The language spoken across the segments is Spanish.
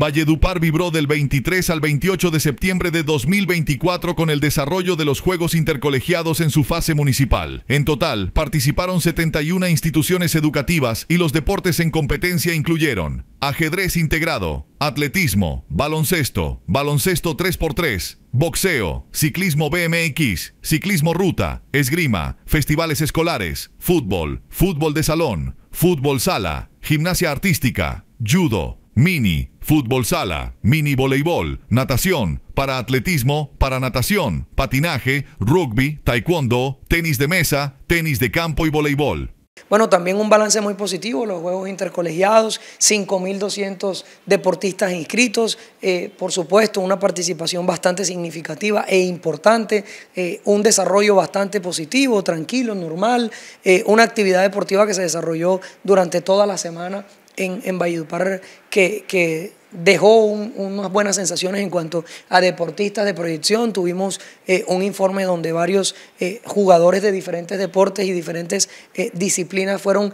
Valledupar vibró del 23 al 28 de septiembre de 2024 con el desarrollo de los Juegos Intercolegiados en su fase municipal. En total, participaron 71 instituciones educativas y los deportes en competencia incluyeron ajedrez integrado, atletismo, baloncesto, baloncesto 3x3, boxeo, ciclismo BMX, ciclismo ruta, esgrima, festivales escolares, fútbol, fútbol de salón, fútbol sala, gimnasia artística, judo, mini, fútbol sala, mini voleibol, natación, para atletismo, para natación, patinaje, rugby, taekwondo, tenis de mesa, tenis de campo y voleibol. Bueno, también un balance muy positivo, los Juegos Intercolegiados, 5.200 deportistas inscritos, eh, por supuesto una participación bastante significativa e importante, eh, un desarrollo bastante positivo, tranquilo, normal, eh, una actividad deportiva que se desarrolló durante toda la semana en, Valledupar que, que dejó unas buenas sensaciones en cuanto a deportistas de proyección. Tuvimos eh, un informe donde varios eh, jugadores de diferentes deportes y diferentes eh, disciplinas fueron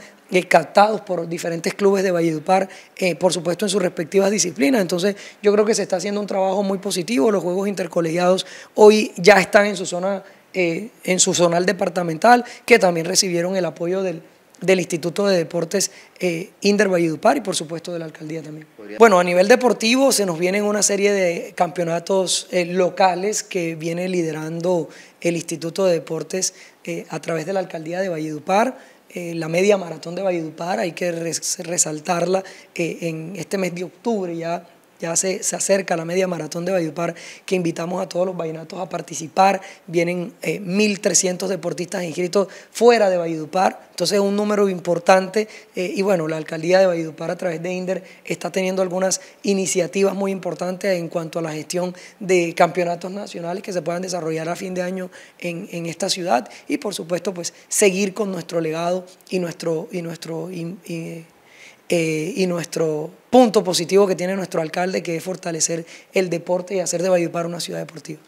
captados por diferentes clubes de Valledupar, por supuesto en sus respectivas disciplinas. Entonces yo creo que se está haciendo un trabajo muy positivo. Los Juegos Intercolegiados hoy ya están en su zona, en su zonal departamental, que también recibieron el apoyo del del Instituto de Deportes eh, Inder Valledupar y por supuesto de la alcaldía también. Bueno, a nivel deportivo se nos vienen una serie de campeonatos eh, locales que viene liderando el Instituto de Deportes eh, a través de la alcaldía de Valledupar. Eh, la media maratón de Valledupar, hay que resaltarla en este mes de octubre ya ya se, acerca la media maratón de Valledupar, que invitamos a todos los vallenatos a participar. Vienen 1.300 eh, deportistas inscritos fuera de Valledupar, entonces es un número importante. Eh, y bueno, la alcaldía de Valledupar, a través de INDER, está teniendo algunas iniciativas muy importantes en cuanto a la gestión de campeonatos nacionales que se puedan desarrollar a fin de año en, esta ciudad. Y por supuesto, pues seguir con nuestro legado y nuestro. Y nuestro eh, y nuestro punto positivo que tiene nuestro alcalde, que es fortalecer el deporte y hacer de Valledupar una ciudad deportiva.